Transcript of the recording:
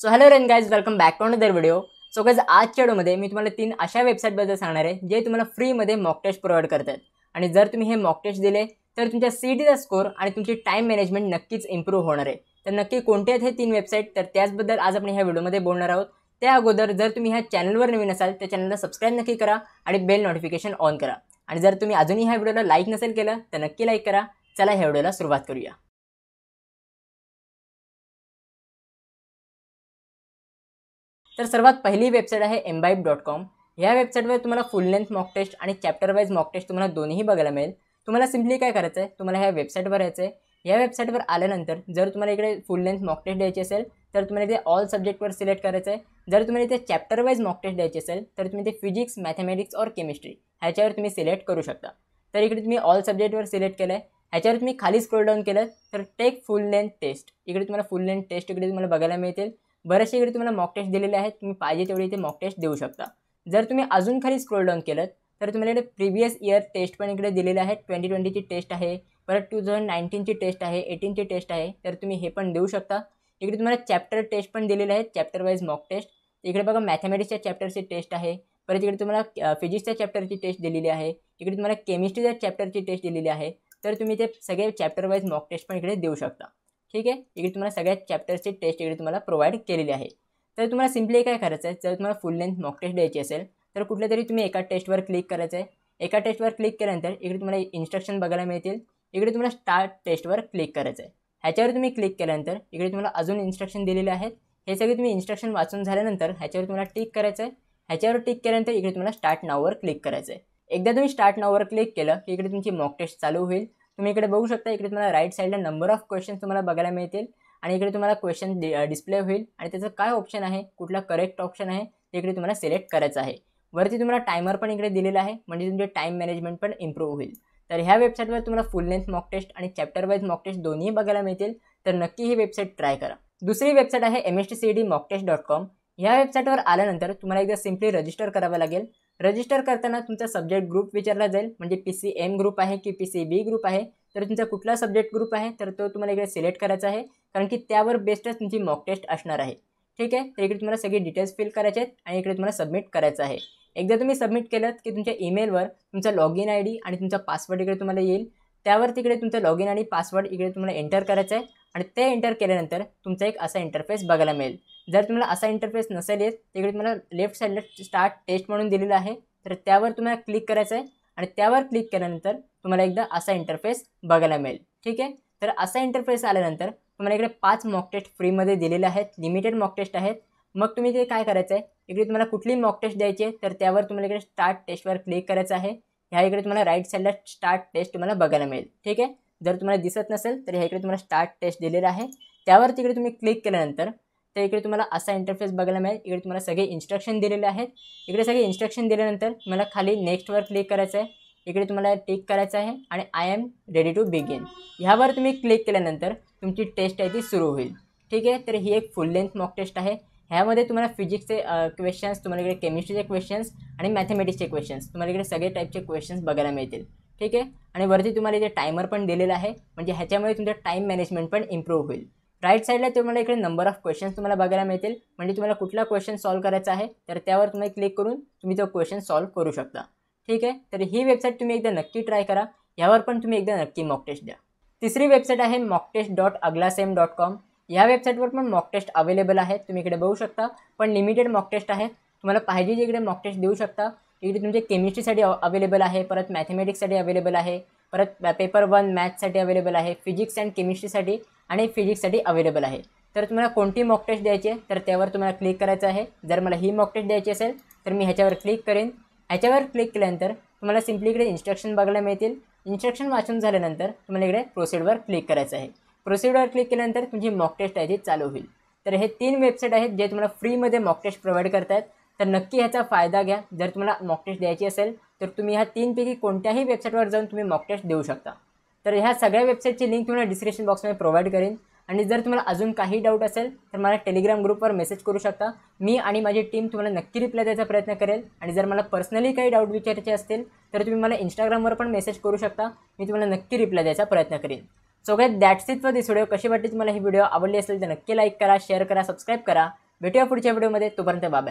so hello rain guys welcome back to other video so guys आज व्हिडिओमध्ये मी तुम्हाला तीन अशा वेबसाईटबद्दल सांगणार आहे जे तुम्हाला फ्रीमध्ये मॉक टेस्ट प्रोव्हाइड करतात आणि जर तुम्ही हे मॉक टेस्ट दिले तर तुमच्या सी डीचा स्कोर आणि तुमची टाईम मॅनेजमेंट नक्कीच इम्प्रूव्ह होणार आहे तर नक्की कोणते आहेत हे तीन वेबसाईट तर त्याचबद्दल आज आपण ह्या व्हिडिओमध्ये बोलणार आहोत त्या अगोदर जर तुम्ही ह्या चॅनलवर नवीन असाल तर चॅनलला सबस्क्राईब नक्की करा आणि बेल नोटिफिकेशन ऑन करा आणि जर तुम्ही अजूनही ह्या व्हिडिओला लाईक नसेल केलं तर नक्की लाईक करा चला ह्या व्हिडिओला सुरुवात करूया तर सर्वात पहिली वेबसाईट आहे एम्बाईब डॉट कॉम ह्या वेबसाईटवर तुम्हाला फुल लेंथ मॉक टेस्ट आणि चॅप्टर वाईज मॉक टेस्ट तुम्हाला दोन्ही बघायला मिळेल तुम्हाला सिम्पली काय करायचं आहे तुम्हाला ह्या वेबसाईटवर यायचं आहे या वेबसाईटवर आल्यानंतर जर तुम्हाला इकडे फुल लेंथ मॉक टेस्ट द्यायची असेल तर तुम्हाला इथे ऑल सब्जेक्टवर सिलेक्ट करायचं आहे जर तुम्हाला इथे चॅप्टर वाईज मॉक टेस्ट द्यायची असेल तर तुम्ही ते फिजिक्स मॅथमॅटिक्स और केमिस्ट्री ह्याच्यावर तुम्ही सिलेक्ट करू शकता तर इकडे तुम्ही ऑल सब्जेक्टवर सिलेक्ट केलं आहे ह्याच्यावर तुम्ही खाली स्क्रोल डाऊन केलं तर टेक फुल लेंथ टेस्ट इकडे तुम्हाला फुल लेंथ टेस्ट इकडे तुम्हाला बघायला मिळतील बऱ्याचशा इकडे तुम्हाला मॉक टेस्ट दिलेले आहेत तुम्ही पाहिजे तेवढे इथे मॉक टेस्ट देऊ शकता जर तुम्ही अजून खाली स्क्रोल डाऊन केलं तर तुम्हाला इकडे प्रिव्हियस इयर टेस्ट पण इकडे दिलेले आहेत ट्वेंटी ट्वेंटीची टेस्ट आहे परत टू थाउजंड नाईन्टीनची टेस्ट आहे एटीनची टेस्ट आहे तर तुम्ही हे पण देऊ शकता इकडे तुम्हाला चॅप्टर टेस्ट पण दिलेले आहेत चॅप्टर वाईज मॉक टेस्ट इकडे बघा मॅथमॅटिक्सच्या चॅप्टरची टेस्ट आहे परत इकडे तुम्हाला फिजिक्सच्या चॅप्टरची टेस्ट दिलेली आहे इकडे तुम्हाला केमिस्ट्रीच्या चॅप्टरची टेस्ट दिलेली आहे तर तुम्ही ते सगळे चॅप्टर वाईज मॉक टेस्ट पण इकडे देऊ शकता ठीक आहे इकडे तुम्हाला सगळ्या चॅप्टरची टेस्ट इकडे तुम्हाला प्रोव्हाइड केलेली आहे तर तुम्हाला सिम्पली काय करायचं आहे जर तुम्हाला फुल लेंथ मॉक टेस्ट द्यायची असेल तर कुठल्या तरी तुम्ही एका टेस्टवर क्लिक करायचं आहे एका टेस्टवर क्लिक केल्यानंतर इकडे तुम्हाला इन्स्ट्रक्शन बघायला मिळतील इकडे तुम्हाला स्टार्ट टेस्टवर क्लिक करायचं आहे ह्याच्यावर तुम्ही क्लिक केल्यानंतर इकडे तुम्हाला अजून इन्स्ट्रक्शन दिलेले आहेत हे सगळे तुम्ही इन्स्ट्रक्शन वाचून झाल्यानंतर ह्याच्यावर तुम्हाला टिक करायचं आहे ह्याच्यावर टिक केल्यानंतर इकडे तुम्हाला स्टार्ट नाववर क्लिक करायचं आहे एकदा तुम्ही स्टार्ट नाववर क्लिक केलं की इकडे तुमची मॉक टेस्ट चालू होईल तुम्ही इकडे बघू शकता इकडे तुम्हाला राईट साईडला नंबर ऑफ क्वेश्चन तुम्हाला बघायला मिळतील आणि इकडे तुम्हाला क्वेश्चन डिस्प्ले होईल आणि त्याचं काय ऑप्शन आहे कुठला करेक्ट ऑप्शन आहे ते इकडे तुम्हाला सिलेक्ट करायचं आहे वरती तुम्हाला टायमर पण इकडे दिलेला आहे म्हणजे तुमचे टाईम मॅनेजमेंट पण इम्प्रूव्ह होईल तर ह्या वेबसाईटवर तुम्हाला फुल लेंथ मॉक टेस्ट आणि चॅप्टर वाईज मॉक टेस्ट दोन्ही बघायला मिळतील तर नक्की ही वेबसाईट ट्राय करा दुसरी वेबसाईट आहे M S T C D mock test dot com या वेबसाईटवर आल्यानंतर तुम्हाला एकदा सिम्पली रजिस्टर करावं लागेल रजिस्टर करताना तुमचा सब्जेक्ट ग्रुप विचारला जाईल म्हणजे पी सी एम ग्रुप आहे की पी सी बी ग्रुप आहे तर तुमचा कुठला सब्जेक्ट ग्रुप आहे तर तो तुम्हाला इकडे सिलेक्ट करायचा आहे कारण की त्यावर बेस्टच तुमची मॉक टेस्ट असणार आहे ठीक आहे तर इकडे तुम्हाला सगळी डिटेल्स फिल करायचे आहेत आणि इकडे तुम्हाला सबमिट करायचं आहे एकदा तुम्ही सबमिट केलं की तुमच्या ईमेलवर तुमचा लॉग इन आय डी आणि तुमचा पासवर्ड इकडे तुम्हाला येईल त्यावर तिकडे तुमचं लॉग इन आणि पासवर्ड इकडे तुम्हाला एंटर करायचं आहे आणि ते एंटर केल्यानंतर तुमचा एक असा इंटरफेस बघायला मिळेल जर तुम्हाला असा इंटरफेस नसेल येत तिकडे तुम्हाला लेफ्ट साईडला स्टार्ट टेस्ट म्हणून दिलेला आहे तर त्यावर तुम्हाला क्लिक करायचं आहे आणि त्यावर क्लिक केल्यानंतर तुम्हाला एकदा असा इंटरफेस बघायला मिळेल ठीक आहे तर असा इंटरफेस आल्यानंतर तुम्हाला इकडे पाच मॉक टेस्ट फ्रीमध्ये दिलेले आहेत लिमिटेड मॉक टेस्ट आहेत मग तुम्ही ते काय करायचं आहे इकडे तुम्हाला कुठली मॉक टेस्ट द्यायची आहे तर त्यावर तुम्हाला इकडे स्टार्ट टेस्टवर क्लिक करायचं आहे ह्या इकडे तुम्हाला राईट साईडला स्टार्ट टेस्ट तुम्हाला बघायला मिळेल ठीक आहे जर तुम्हाला दिसत नसेल तर ह्या इकडे तुम्हाला स्टार्ट टेस्ट दिलेला आहे त्यावर तिकडे तुम्ही क्लिक केल्यानंतर तर इकडे तुम्हाला असा इंटरफेस बघायला मिळेल इकडे तुम्हाला सगळे इन्स्ट्रक्शन दिलेले आहेत इकडे सगळे इन्स्ट्रक्शन दिल्यानंतर मला खाली नेक्स्टवर क्लिक करायचं आहे इकडे तुम्हाला टिक करायचं आहे आणि I M ready to begin ह्यावर तुम्ही क्लिक केल्यानंतर तुमची टेस्ट आहे ती सुरू होईल ठीक आहे तर ही एक फुल लेंथ मॉक टेस्ट आहे ह्यामध्ये तुम्हाला फिजिक्सचे क्वेश्चन्स तुम्हाला इकडे केमिस्ट्रीचे क्वेश्चन्स आणि मॅथमॅटिक्सचे क्वेश्चन्स तुम्हाला इकडे सगळे टाईपचे क्वेश्चन्स बघायला मिळतील ठीक आहे आणि वरती तुम्हाला इथे टायमर पण दिलेला आहे म्हणजे ह्याच्यामुळे तुमचं टाईम मॅनेजमेंट पण इम्प्रूव्ह होईल राईट साईडला तुम्हाला इकडे नंबर ऑफ क्वेश्चन्स तुम्हाला बघायला मिळतील म्हणजे तुम्हाला कुठला क्वेश्चन सॉल्व करायचा आहे तर त्यावर तुम्ही क्लिक करून तुम्ही तो क्वेश्चन सॉल्व करू शकता ठीक आहे तर ही वेबसाईट तुम्ही एकदा नक्की ट्राय करा यावर पण तुम्ही एकदा नक्की मॉक टेस्ट द्या तिसरी वेबसाईट आहे mock test dot same dot com या वेबसाईटवर पण मॉक टेस्ट अवेलेबल आहे तुम्ही इकडे बघू शकता पण लिमिटेड मॉक टेस्ट आहे तुम्हाला पाहिजे इकडे मॉक टेस्ट देऊ शकता इकडे तुमचे केमिस्ट्रीसाठी अवेलेबल आहे परत मॅथमॅटिक्ससाठी अवेलेबल आहे परत पेपर वन मॅथ्ससाठी अवेलेबल आहे फिजिक्स अँड केमिस्ट्रीसाठी आणि फिजिक्ससाठी अवेलेबल आहे तर तुम्हाला कोणती मॉक टेस्ट द्यायची आहे तर त्यावर तुम्हाला क्लिक करायचं आहे जर मला ही मॉक टेस्ट द्यायची असेल तर मी ह्याच्यावर क्लिक करेन ह्याच्यावर क्लिक केल्यानंतर तुम्हाला सिम्पली इकडे इन्स्ट्रक्शन बघायला मिळतील इन्स्ट्रक्शन वाचून झाल्यानंतर तुम्हाला इकडे प्रोसिडवर क्लिक करायचं आहे प्रोसिडवर क्लिक केल्यानंतर तुमची मॉक टेस्ट आहे चालू होईल तर हे तीन वेबसाईट आहेत जे तुम्हाला फ्रीमध्ये मॉक टेस्ट प्रोव्हाइड करतायत तर नक्की ह्याचा फायदा घ्या जर तुम्हाला मॉक टेस्ट द्यायची असेल तर तुम्ही ह्या तीनपैकी कोणत्याही वेबसाईटवर जाऊन तुम्ही मॉक टेस्ट देऊ शकता तर ह्या सगळ्या वेबसाईटची लिंक तुम्हाला डिस्क्रिप्शन बॉक्समध्ये प्रोव्हाइड करेन आणि जर तुम्हाला अजून काही डाऊट असेल तर मला टेलिग्राम ग्रुपवर मेसेज करू शकता मी आणि माझी टीम तुम्हाला नक्की रिप्लाय द्यायचा प्रयत्न करेल आणि जर मला पर्सनली काही डाऊट विचारायचे असतील तर तुम्ही मला इंस्टाग्रामवर पण मेसेज करू शकता मी तुम्हाला नक्की रिप्लाय द्यायचा प्रयत्न करेन so guy that's it this video कशी वाटली तुम्हाला ही व्हिडिओ आवडली असेल तर नक्की लाईक करा शेअर करा सबस्क्राईब करा भेटूया पुढच्या व्हिडिओमध्ये तोपर्यंत बाबा